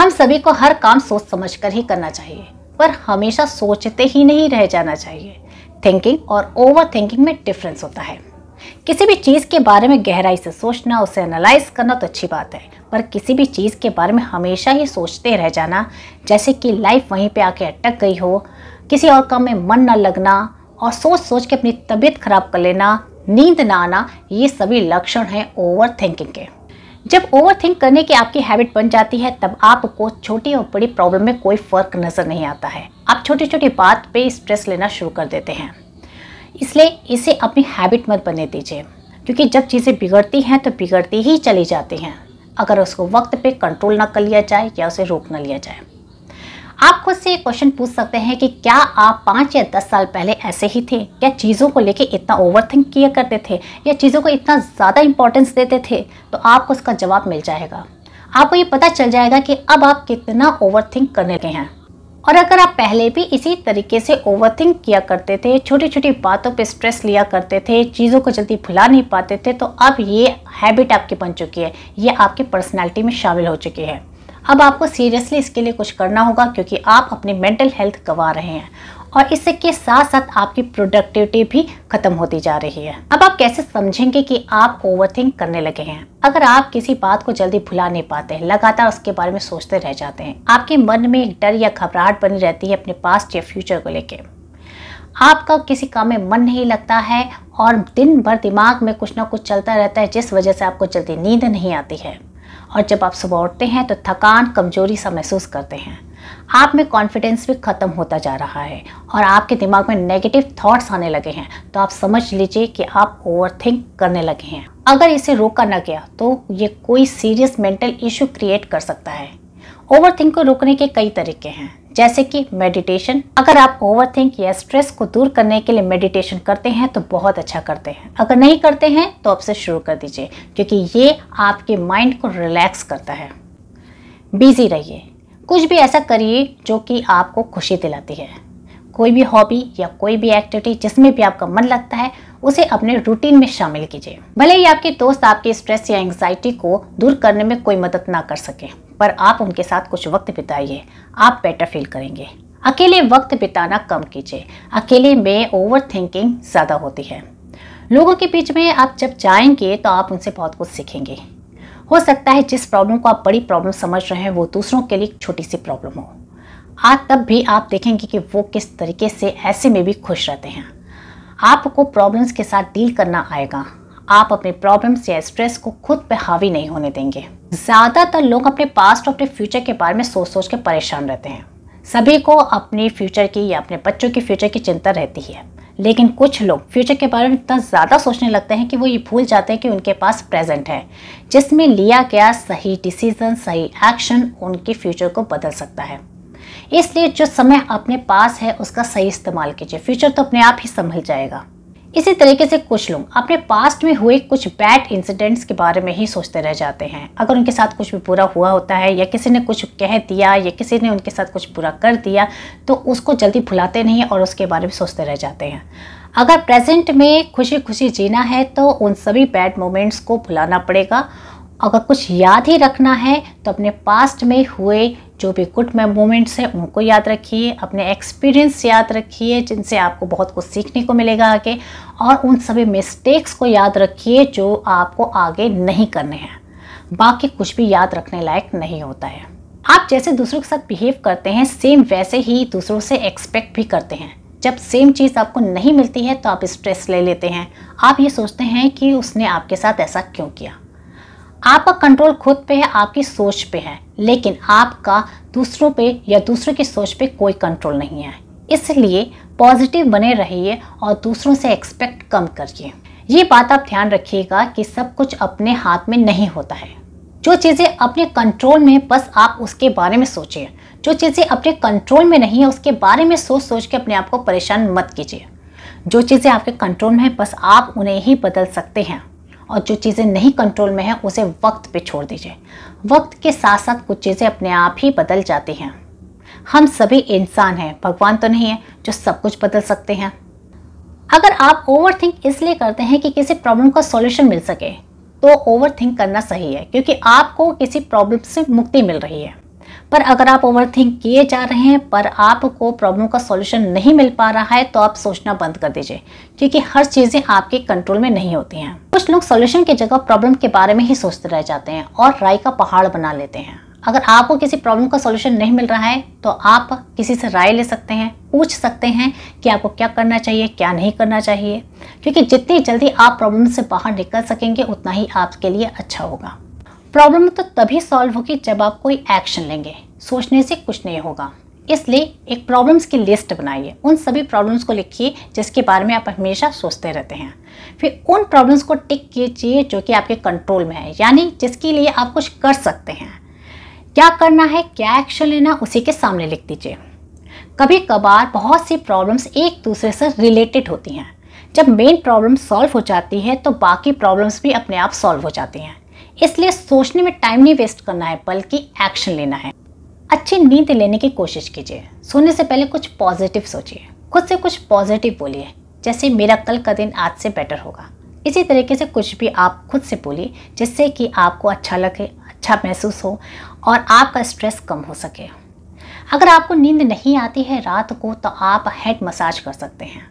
हम सभी को हर काम सोच समझ कर ही करना चाहिए पर हमेशा सोचते ही नहीं रह जाना चाहिए थिंकिंग और ओवर थिंकिंग में डिफरेंस होता है किसी भी चीज़ के बारे में गहराई से सोचना उसे एनालाइज करना तो अच्छी बात है पर किसी भी चीज़ के बारे में हमेशा ही सोचते रह जाना जैसे कि लाइफ वहीं पे आके अटक गई हो किसी और काम में मन न लगना और सोच सोच के अपनी तबीयत खराब कर लेना नींद ना आना ये सभी लक्षण हैं ओवर थिंकिंग के जब ओवरथिंक करने की आपकी हैबिट बन जाती है तब आपको छोटी और बड़ी प्रॉब्लम में कोई फर्क नजर नहीं आता है आप छोटी छोटी बात पे स्ट्रेस लेना शुरू कर देते हैं इसलिए इसे अपनी हैबिट मत बने दीजिए क्योंकि जब चीज़ें बिगड़ती हैं तो बिगड़ती ही चली जाती हैं अगर उसको वक्त पे कंट्रोल ना कर लिया जाए या उसे रोक ना लिया जाए आप खुद से क्वेश्चन पूछ सकते हैं कि क्या आप पाँच या दस साल पहले ऐसे ही थे क्या चीज़ों को लेके इतना ओवर थिंक किया करते थे या चीज़ों को इतना ज़्यादा इंपॉर्टेंस देते थे तो आपको उसका जवाब मिल जाएगा आपको ये पता चल जाएगा कि अब आप कितना ओवर थिंक करने लगे हैं और अगर आप पहले भी इसी तरीके से ओवरथिंक किया करते थे छोटी छोटी बातों पे स्ट्रेस लिया करते थे चीज़ों को जल्दी भुला नहीं पाते थे तो अब ये हैबिट आपकी बन चुकी है ये आपकी पर्सनैलिटी में शामिल हो चुकी है अब आपको सीरियसली इसके लिए कुछ करना होगा क्योंकि आप अपनी मेंटल हेल्थ गंवा रहे हैं और इसके साथ साथ आपकी प्रोडक्टिविटी भी खत्म होती जा रही है अब आप कैसे समझेंगे कि आप ओवरथिंक करने लगे हैं अगर आप किसी बात को जल्दी भुला नहीं पाते हैं लगातार उसके बारे में सोचते रह जाते हैं आपके मन में एक डर या घबराहट बनी रहती है अपने पास्ट या फ्यूचर को लेकर आपका किसी काम में मन नहीं लगता है और दिन भर दिमाग में कुछ ना कुछ चलता रहता है जिस वजह से आपको जल्दी नींद नहीं आती है और जब आप सुबह उठते हैं तो थकान कमजोरी सा महसूस करते हैं आप में कॉन्फिडेंस भी ख़त्म होता जा रहा है और आपके दिमाग में नेगेटिव थॉट्स आने लगे हैं तो आप समझ लीजिए कि आप ओवरथिंक करने लगे हैं अगर इसे रोका ना गया तो ये कोई सीरियस मेंटल इशू क्रिएट कर सकता है ओवरथिंक को रोकने के कई तरीके हैं जैसे कि मेडिटेशन अगर आप ओवरथिंक या स्ट्रेस को दूर करने के लिए मेडिटेशन करते हैं तो बहुत अच्छा करते हैं अगर नहीं करते हैं तो आपसे शुरू कर दीजिए क्योंकि ये आपके माइंड को रिलैक्स करता है बिजी रहिए कुछ भी ऐसा करिए जो कि आपको खुशी दिलाती है कोई भी हॉबी या कोई भी एक्टिविटी जिसमें भी आपका मन लगता है उसे अपने रूटीन में शामिल कीजिए भले ही आपके दोस्त आपके स्ट्रेस या एंग्जाइटी को दूर करने में कोई मदद ना कर सकें पर आप उनके साथ कुछ वक्त बिताइए आप बेटर फील करेंगे अकेले वक्त बिताना कम कीजिए अकेले में ओवर थिंकिंग ज़्यादा होती है लोगों के बीच में आप जब जाएंगे तो आप उनसे बहुत कुछ सीखेंगे हो सकता है जिस प्रॉब्लम को आप बड़ी प्रॉब्लम समझ रहे हैं वो दूसरों के लिए छोटी सी प्रॉब्लम हो आज तब भी आप देखेंगे कि वो किस तरीके से ऐसे में भी खुश रहते हैं आपको प्रॉब्लम्स के साथ डील करना आएगा आप अपने प्रॉब्लम्स या स्ट्रेस को खुद पे हावी नहीं होने देंगे ज़्यादातर लोग अपने पास्ट और अपने फ्यूचर के बारे में सोच सोच के परेशान रहते हैं सभी को अपने फ्यूचर की या अपने बच्चों की फ्यूचर की चिंता रहती है लेकिन कुछ लोग फ्यूचर के बारे में इतना ज़्यादा सोचने लगते हैं कि वो ये भूल जाते हैं कि उनके पास प्रेजेंट है जिसमें लिया गया सही डिसीजन सही एक्शन उनके फ्यूचर को बदल सकता है इसलिए जो समय अपने पास है उसका सही इस्तेमाल कीजिए फ्यूचर तो अपने आप ही संभल जाएगा इसी तरीके से कुछ लोग अपने पास्ट में हुए कुछ बैड इंसिडेंट्स के बारे में ही सोचते रह जाते हैं अगर उनके साथ कुछ भी बुरा हुआ होता है या किसी ने कुछ कह दिया या किसी ने उनके साथ कुछ बुरा कर दिया तो उसको जल्दी भुलाते नहीं और उसके बारे में सोचते रह जाते हैं अगर प्रेजेंट में खुशी खुशी जीना है तो उन सभी बैड मोमेंट्स को भुलाना पड़ेगा अगर कुछ याद ही रखना है तो अपने पास्ट में हुए जो भी गुड मोमेंट्स हैं उनको याद रखिए अपने एक्सपीरियंस याद रखिए जिनसे आपको बहुत कुछ सीखने को मिलेगा आगे और उन सभी मिस्टेक्स को याद रखिए जो आपको आगे नहीं करने हैं बाकी कुछ भी याद रखने लायक नहीं होता है आप जैसे दूसरों के साथ बिहेव करते हैं सेम वैसे ही दूसरों से एक्सपेक्ट भी करते हैं जब सेम चीज़ आपको नहीं मिलती है तो आप स्ट्रेस ले लेते हैं आप ये सोचते हैं कि उसने आपके साथ ऐसा क्यों किया आपका कंट्रोल खुद पे है आपकी सोच पे है लेकिन आपका दूसरों पे या दूसरों की सोच पे कोई कंट्रोल नहीं है इसलिए पॉजिटिव बने रहिए और दूसरों से एक्सपेक्ट कम करिए ये बात आप ध्यान रखिएगा कि सब कुछ अपने हाथ में नहीं होता है जो चीज़ें अपने कंट्रोल में बस आप उसके बारे में सोचिए जो चीज़ें अपने कंट्रोल में नहीं है उसके बारे में सोच सोच के अपने आप को परेशान मत कीजिए जो चीज़ें आपके कंट्रोल में है बस आप उन्हें ही बदल सकते हैं और जो चीज़ें नहीं कंट्रोल में है उसे वक्त पे छोड़ दीजिए वक्त के साथ साथ कुछ चीज़ें अपने आप ही बदल जाती हैं हम सभी इंसान हैं भगवान तो नहीं है जो सब कुछ बदल सकते हैं अगर आप ओवर थिंक इसलिए करते हैं कि किसी प्रॉब्लम का सॉल्यूशन मिल सके तो ओवर थिंक करना सही है क्योंकि आपको किसी प्रॉब्लम से मुक्ति मिल रही है पर अगर आप ओवर थिंक किए जा रहे हैं पर आपको प्रॉब्लम का सॉल्यूशन नहीं मिल पा रहा है तो आप सोचना बंद कर दीजिए क्योंकि हर चीज़ें आपके कंट्रोल में नहीं होती हैं कुछ लोग सॉल्यूशन की जगह प्रॉब्लम के बारे में ही सोचते रह जाते हैं और राय का पहाड़ बना लेते हैं अगर आपको किसी प्रॉब्लम का सॉल्यूशन नहीं मिल रहा है तो आप किसी से राय ले सकते हैं पूछ सकते हैं कि आपको क्या करना चाहिए क्या नहीं करना चाहिए क्योंकि जितनी जल्दी आप प्रॉब्लम से बाहर निकल सकेंगे उतना ही आपके लिए अच्छा होगा प्रॉब्लम तो तभी सॉल्व होगी जब आप कोई एक्शन लेंगे सोचने से कुछ नहीं होगा इसलिए एक प्रॉब्लम्स की लिस्ट बनाइए उन सभी प्रॉब्लम्स को लिखिए जिसके बारे में आप हमेशा सोचते रहते हैं फिर उन प्रॉब्लम्स को टिक कीजिए जो कि आपके कंट्रोल में है यानी जिसके लिए आप कुछ कर सकते हैं क्या करना है क्या एक्शन लेना उसी के सामने लिख दीजिए कभी कभार बहुत सी प्रॉब्लम्स एक दूसरे से रिलेटेड होती हैं जब मेन प्रॉब्लम सॉल्व हो जाती है तो बाकी प्रॉब्लम्स भी अपने आप सॉल्व हो जाती हैं इसलिए सोचने में टाइम नहीं वेस्ट करना है बल्कि एक्शन लेना है अच्छी नींद लेने की कोशिश कीजिए सोने से पहले कुछ पॉजिटिव सोचिए खुद से कुछ पॉजिटिव बोलिए जैसे मेरा कल का दिन आज से बेटर होगा इसी तरीके से कुछ भी आप खुद से बोलिए जिससे कि आपको अच्छा लगे अच्छा महसूस हो और आपका स्ट्रेस कम हो सके अगर आपको नींद नहीं आती है रात को तो आप हेड मसाज कर सकते हैं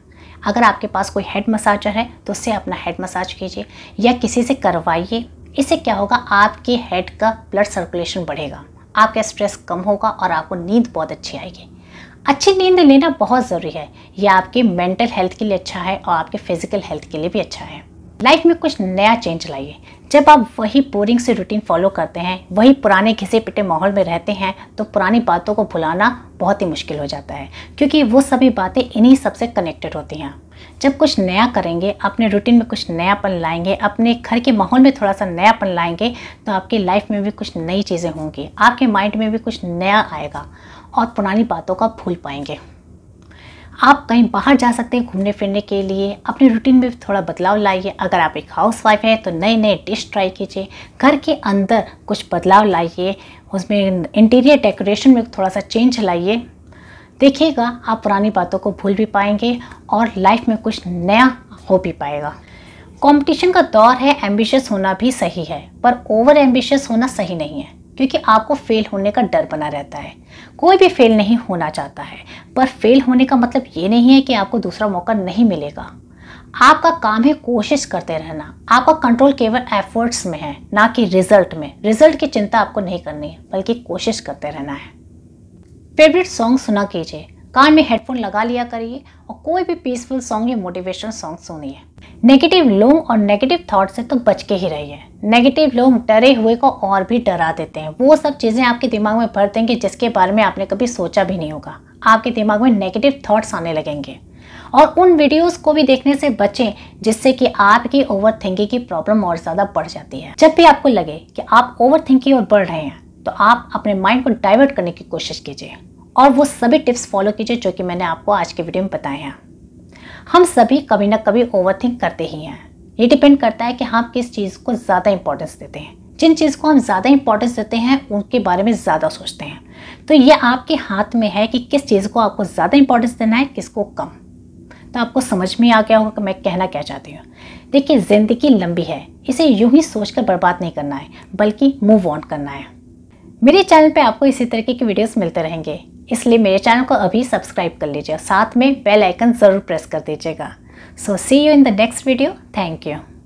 अगर आपके पास कोई हेड मसाजर है तो उससे अपना हेड मसाज कीजिए या किसी से करवाइए इससे क्या होगा आपके हेड का ब्लड सर्कुलेशन बढ़ेगा आपका स्ट्रेस कम होगा और आपको नींद बहुत अच्छी आएगी अच्छी नींद लेना बहुत ज़रूरी है यह आपके मेंटल हेल्थ के लिए अच्छा है और आपके फिजिकल हेल्थ के लिए भी अच्छा है लाइफ में कुछ नया चेंज लाइए जब आप वही बोरिंग से रूटीन फॉलो करते हैं वही पुराने घिसे पिटे माहौल में रहते हैं तो पुरानी बातों को भुलाना बहुत ही मुश्किल हो जाता है क्योंकि वो सभी बातें इन्हीं सबसे कनेक्टेड होती हैं जब कुछ नया करेंगे अपने रूटीन में कुछ नयापन लाएंगे अपने घर के माहौल में थोड़ा सा नयापन लाएंगे तो आपकी लाइफ में भी कुछ नई चीज़ें होंगी आपके माइंड में भी कुछ नया आएगा और पुरानी बातों का भूल पाएंगे आप कहीं बाहर जा सकते हैं घूमने फिरने के लिए अपने रूटीन में थोड़ा बदलाव लाइए अगर आप एक हाउस वाइफ हैं तो नए नए डिश ट्राई कीजिए घर के अंदर कुछ बदलाव लाइए उसमें इंटीरियर डेकोरेशन में थोड़ा सा चेंज लाइए देखिएगा आप पुरानी बातों को भूल भी पाएंगे और लाइफ में कुछ नया हो भी पाएगा कंपटीशन का दौर है एम्बिशियस होना भी सही है पर ओवर एम्बिशियस होना सही नहीं है क्योंकि आपको फेल होने का डर बना रहता है कोई भी फेल नहीं होना चाहता है पर फेल होने का मतलब ये नहीं है कि आपको दूसरा मौका नहीं मिलेगा आपका काम है कोशिश करते रहना आपका कंट्रोल केवल एफर्ट्स में है ना कि रिजल्ट में रिजल्ट की चिंता आपको नहीं करनी है बल्कि कोशिश करते रहना है फेवरेट सॉन्ग सुना कीजिए कान में हेडफोन लगा लिया करिए और कोई भी पीसफुल सॉन्ग या मोटिवेशनल सॉन्ग सुनिए नेगेटिव लोग और नेगेटिव थॉट से तो बच के ही रहिए नेगेटिव लोग डरे हुए को और भी डरा देते हैं वो सब चीज़ें आपके दिमाग में भर देंगे जिसके बारे में आपने कभी सोचा भी नहीं होगा आपके दिमाग में नेगेटिव थॉट्स आने लगेंगे और उन वीडियोस को भी देखने से बचें जिससे कि आपकी ओवर थिंकिंग की प्रॉब्लम और ज़्यादा बढ़ जाती है जब भी आपको लगे कि आप ओवर थिंकिंग और बढ़ रहे हैं तो आप अपने माइंड को डाइवर्ट करने की कोशिश कीजिए और वो सभी टिप्स फॉलो कीजिए जो कि मैंने आपको आज के वीडियो में बताए हैं हम सभी कभी ना कभी ओवरथिंक करते ही हैं ये डिपेंड करता है कि हम किस चीज़ को ज़्यादा इंपॉर्टेंस देते हैं जिन चीज़ को हम ज़्यादा इंपॉर्टेंस देते हैं उनके बारे में ज़्यादा सोचते हैं तो ये आपके हाथ में है कि किस चीज़ को आपको ज़्यादा इंपॉर्टेंस देना है किसको कम तो आपको समझ में आ गया होगा कि मैं कहना क्या चाहती हूँ देखिए ज़िंदगी लंबी है इसे यूं ही सोच कर बर्बाद नहीं करना है बल्कि मूव ऑन करना है मेरे चैनल पे आपको इसी तरीके के वीडियोस मिलते रहेंगे इसलिए मेरे चैनल को अभी सब्सक्राइब कर लीजिए साथ में बेल आइकन ज़रूर प्रेस कर दीजिएगा so see you in the next video thank you